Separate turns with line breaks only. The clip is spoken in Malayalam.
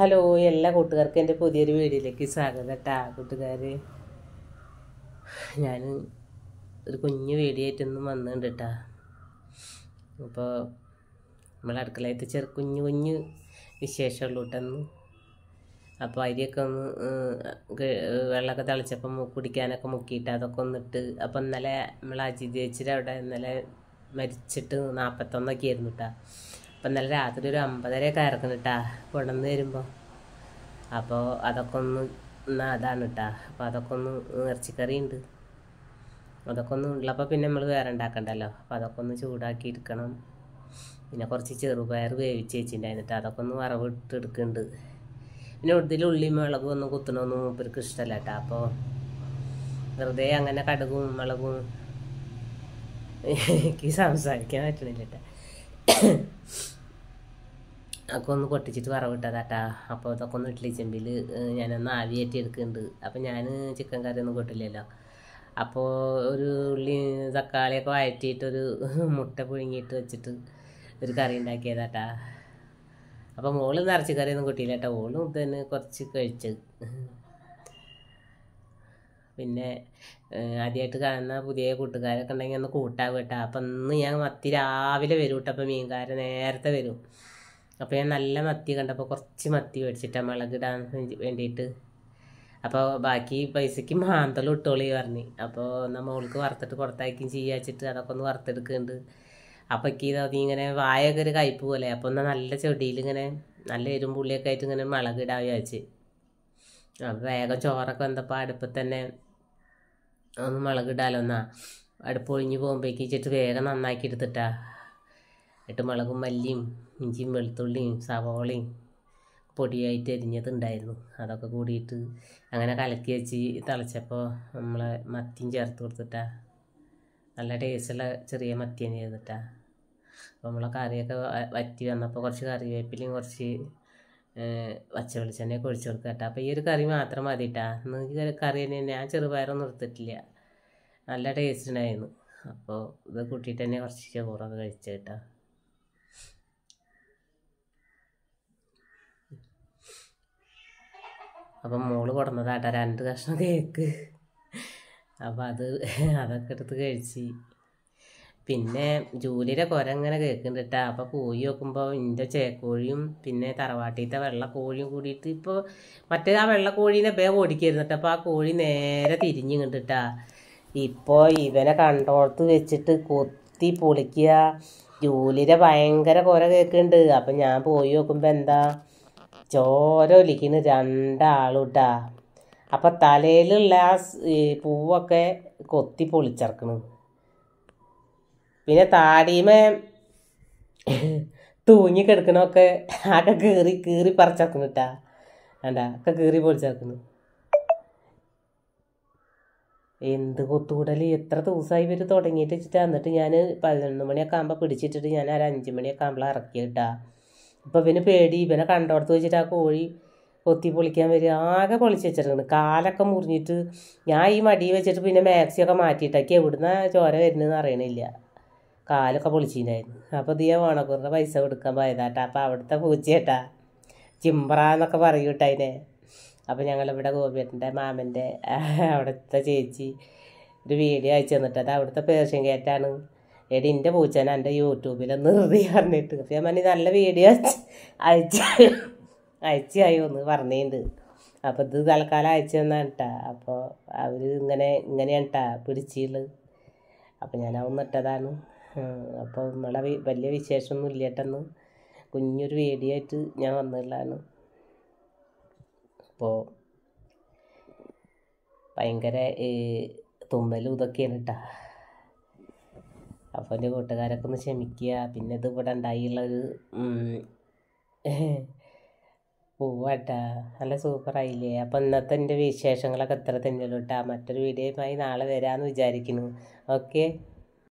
ഹലോ എല്ലാ കൂട്ടുകാർക്കും എൻ്റെ പുതിയൊരു വീഡിയോയിലേക്ക് സ്വാഗതം കേട്ടാ കൂട്ടുകാർ ഞാൻ ഒരു കുഞ്ഞു വീഡിയോ ആയിട്ടൊന്നും വന്നിട്ടുണ്ട് കേട്ടാ അപ്പോൾ നമ്മളെ അടുക്കളയത്ത് ചെറു കുഞ്ഞു കുഞ്ഞു വിശേഷമുള്ളൂ കേട്ടെന്ന് അപ്പോൾ അരിയൊക്കെ ഒന്ന് വെള്ളമൊക്കെ തിളച്ചപ്പം കുടിക്കാനൊക്കെ മുക്കിയിട്ട് അതൊക്കെ ഒന്നിട്ട് അപ്പം ഇന്നലെ നമ്മളെ അജിത് ചേച്ചിയുടെ അവിടെ ഇന്നലെ മരിച്ചിട്ട് നാൽപ്പത്തൊന്നൊക്കെ ആയിരുന്നു കേട്ടാ ഇപ്പം നല്ല രാത്രി ഒരു അമ്പതരയൊക്കെ ആയിരുന്നു കേട്ടാ കൊണ്ടുവന്ന് വരുമ്പോൾ അപ്പോൾ അതൊക്കെ ഒന്ന് എന്നാൽ അതാണ് കേട്ടാ അപ്പോൾ അതൊക്കെ ഒന്ന് ഇറച്ചിക്കറി ഉണ്ട് അതൊക്കെ ഒന്ന് ഉള്ളപ്പോൾ പിന്നെ നമ്മൾ വേറെ ഉണ്ടാക്കണ്ടല്ലോ അപ്പോൾ അതൊക്കെ ഒന്ന് ചൂടാക്കി എടുക്കണം പിന്നെ കുറച്ച് ചെറുപയർ വേവിച്ച് വെച്ചിട്ടുണ്ടായിരുന്നിട്ട് അതൊക്കെ ഒന്ന് വറവിട്ട് എടുക്കുന്നുണ്ട് പിന്നെ ഒടുതിൽ ഉള്ളി മുളകും ഒന്നും കുത്തണമൊന്നും മൂപ്പർക്ക് ഇഷ്ടമല്ല കേട്ടോ അപ്പോൾ വെറുതെ അങ്ങനെ കടുകും മുളകും എനിക്ക് സംസാരിക്കാൻ പറ്റണില്ല കേട്ടോ അപ്പോൾ ഒന്ന് പൊട്ടിച്ചിട്ട് കേട്ടാ അപ്പോൾ ഇതൊക്കെ ഒന്ന് ഇഡ്ഡലി ചെമ്പിൽ ഞാനൊന്ന് ആവിയേറ്റി എടുക്കുന്നുണ്ട് അപ്പോൾ ഞാൻ ചിക്കൻ കറി ഒന്നും കൊട്ടില്ലല്ലോ അപ്പോൾ ഒരു ഉള്ളി തക്കാളിയൊക്കെ വഴറ്റിയിട്ടൊരു മുട്ട പുഴുങ്ങിയിട്ട് വെച്ചിട്ട് ഒരു കറി ഉണ്ടാക്കിയതാട്ടാ അപ്പോൾ മോള് നിറച്ച് കറിയൊന്നും കിട്ടിയില്ല കേട്ടോ ഓളും തന്നെ കുറച്ച് കഴിച്ചത് പിന്നെ ആദ്യമായിട്ട് കാണുന്ന പുതിയ കൂട്ടുകാരൊക്കെ ഉണ്ടെങ്കിൽ ഒന്ന് കൂട്ടാൻ കേട്ടോ അപ്പം ഇന്ന് ഞാൻ മത്തി രാവിലെ വരും കേട്ടോ അപ്പം മീൻകാരെ നേരത്തെ വരും അപ്പോൾ ഞാൻ നല്ല മത്തി കണ്ടപ്പോൾ കുറച്ച് മത്തി മേടിച്ചിട്ടാണ് മുളകിടാൻ വേണ്ടിയിട്ട് അപ്പോൾ ബാക്കി പൈസയ്ക്ക് മാന്തൽ ഇട്ടോളി പറഞ്ഞു അപ്പോൾ നമ്മൾ ഓൾക്ക് വറുത്തിട്ട് കൊടുത്തയക്കും ചെയ്യാച്ചിട്ട് അതൊക്കെ ഒന്ന് വറുത്തെടുക്കുന്നുണ്ട് അപ്പോൾ എനിക്ക് തോന്നി ഇങ്ങനെ വായൊക്കെ ഒരു കയ്പ് പോലെ അപ്പോൾ എന്നാൽ നല്ല ചെടിയിൽ ഇങ്ങനെ നല്ല എരുമ്പുള്ളിയൊക്കെ ആയിട്ട് ഇങ്ങനെ മുളകിടാൻ വിചാരിച്ച് അപ്പോൾ വേഗം ചോറൊക്കെ വന്നപ്പോൾ അടുപ്പത്ത് തന്നെ ഒന്ന് മുളകിടാലോ എന്നാ അടുപ്പൊഴിഞ്ഞ് പോകുമ്പോഴേക്ക് വെച്ചിട്ട് വേഗം നന്നാക്കി എടുത്തിട്ടാ എന്നിട്ട് മുളകും മല്ലിയും ഇഞ്ചിയും വെളുത്തുള്ളിയും സവോളയും പൊടിയായിട്ട് എരിഞ്ഞതുണ്ടായിരുന്നു അതൊക്കെ കൂടിയിട്ട് അങ്ങനെ കലക്കി വെച്ച് തിളച്ചപ്പോൾ നമ്മൾ മത്തിയും ചേർത്ത് കൊടുത്തിട്ടാ നല്ല ടേസ്റ്റുള്ള ചെറിയ മത്തിയും ചെയ്തിട്ടാ അപ്പോൾ നമ്മളെ കറിയൊക്കെ വറ്റി വന്നപ്പോൾ കുറച്ച് കറിവേപ്പിലയും കുറച്ച് പച്ച വെളിച്ചെണ്ണയൊക്കെ ഒഴിച്ചു കൊടുക്കുക കേട്ടോ അപ്പോൾ ഈ ഒരു കറി മാത്രം മതി കേട്ടാ നിങ്ങൾക്ക് കറി തന്നെ ഞാൻ ചെറുപയറൊന്നും എടുത്തിട്ടില്ല നല്ല ടേസ്റ്റ് ഉണ്ടായിരുന്നു അപ്പോൾ ഇത് കൂട്ടിയിട്ട് തന്നെ കുറച്ച് ചോറൊക്കെ കഴിച്ചു കേട്ടോ അപ്പം മോള് കൊടുന്നതാട്ടാ രണ്ട് കഷ്ണം കേക്ക് അപ്പം അത് അതൊക്കെ എടുത്ത് കഴിച്ച് പിന്നെ ജൂലിയുടെ കുര കേൾക്കുന്നുണ്ട് അപ്പം അപ്പോൾ കോഴി നോക്കുമ്പോൾ എൻ്റെ ചേക്കോഴിയും പിന്നെ വെള്ള വെള്ളക്കോഴിയും കൂടിയിട്ട് ഇപ്പോൾ മറ്റേ ആ വെള്ളക്കോഴീനെ ബേ ഓടിക്കരുന്നിട്ട് അപ്പോൾ ആ കോഴി നേരെ തിരിഞ്ഞു കണ്ടിട്ടാ ഇപ്പോൾ ഇവനെ കണ്ടോളത്ത് വെച്ചിട്ട് കൊത്തി പൊളിക്കുക ജൂലിയുടെ ഭയങ്കര കുര കേൾക്കുന്നുണ്ട് അപ്പം ഞാൻ പോയി നോക്കുമ്പോൾ എന്താ ചോരൊലിക്കുന്ന രണ്ടാളുട്ടാ അപ്പം തലയിലുള്ള ആ പൂവൊക്കെ കൊത്തി പൊളിച്ചറക്കണ് പിന്നെ താടിമേ തൂങ്ങി കിടക്കണമൊക്കെ ആകെ കീറി കീറി പറിച്ചിറക്കുന്നിട്ടാ വേണ്ടാ ഒക്കെ കീറി പൊളിച്ചിറക്കുന്നു എന്ത് കൊത്തുകൂടല് എത്ര ദിവസമായി ഇവർ തുടങ്ങിയിട്ട് വെച്ചിട്ട് എന്നിട്ട് ഞാൻ പതിനൊന്ന് മണിയൊക്കെ ആകുമ്പോൾ പിടിച്ചിട്ടിട്ട് ഞാൻ ഒരു അഞ്ച് മണിയൊക്കെ ആകുമ്പോൾ ഇറക്കിയിട്ടാ അപ്പോൾ ഇവന് പേടി ഇവനെ കണ്ടോടത്ത് വെച്ചിട്ട് ആ കോഴി കൊത്തി പൊളിക്കാൻ വരിക ആകെ പൊളിച്ച് വെച്ചിട്ടുണ്ട് കാലൊക്കെ മുറിഞ്ഞിട്ട് ഞാൻ ഈ മടി വെച്ചിട്ട് പിന്നെ മാക്സിയൊക്കെ മാറ്റിയിട്ടാക്കി എവിടുന്ന ചോര വരുന്നതെന്ന് അറിയണില്ല കാലൊക്കെ പൊളിച്ചിട്ടുണ്ടായിരുന്നു അപ്പോൾ ഇത് വേണക്കൂറിൻ്റെ പൈസ കൊടുക്കാൻ പോയതാട്ടാ അപ്പോൾ അവിടുത്തെ പൂച്ചയേട്ടാ ചിമ്പ്ര എന്നൊക്കെ പറയും കേട്ടതിനെ അപ്പോൾ ഞങ്ങളിവിടെ ഗോപിയേട്ടൻ്റെ മാമൻ്റെ അവിടുത്തെ ചേച്ചി ഒരു വീഡിയോ അയച്ചു തന്നിട്ട് അവിടുത്തെ പേർഷ്യൻ കേറ്റാണ് എടി എൻ്റെ പൂച്ചനെ എൻ്റെ യൂട്യൂബിലൊന്ന് നിർത്തി പറഞ്ഞിട്ട് അപ്പം ഞാൻ നല്ല വീഡിയോ അയച്ച് അയച്ചായോ എന്ന് പറഞ്ഞിട്ടുണ്ട് അപ്പോൾ ഇത് തൽക്കാലം അയച്ചു തന്നാണ് കേട്ടാ അപ്പോൾ അവർ ഇങ്ങനെ ഇങ്ങനെയാണ് കേട്ടാ പിടിച്ചുള്ളത് അപ്പോൾ ഞാൻ അവൻ ഇട്ടതാണ് അപ്പോൾ നമ്മളെ വലിയ വിശേഷമൊന്നും ഇല്ലേട്ടെന്ന് കുഞ്ഞൊരു വീഡിയോ ആയിട്ട് ഞാൻ വന്നിട്ടുള്ളതാണ് അപ്പോൾ ഭയങ്കര തുമ്മലും ഇതൊക്കെയാണ് കേട്ടോ അപ്പോൾ എൻ്റെ കൂട്ടുകാരൊക്കെ ഒന്ന് ക്ഷമിക്കുക പിന്നെ ഇത് ഇവിടെ ഉണ്ടായുള്ളൊരു പൂവാട്ടാ നല്ല സൂപ്പറായില്ലേ അപ്പോൾ ഇന്നത്തെ എൻ്റെ വിശേഷങ്ങളൊക്കെ എത്ര തന്നെയുള്ളൂ കേട്ടോ മറ്റൊരു വീഡിയോയുമായി നാളെ വരാമെന്ന് വിചാരിക്കുന്നു ഓക്കെ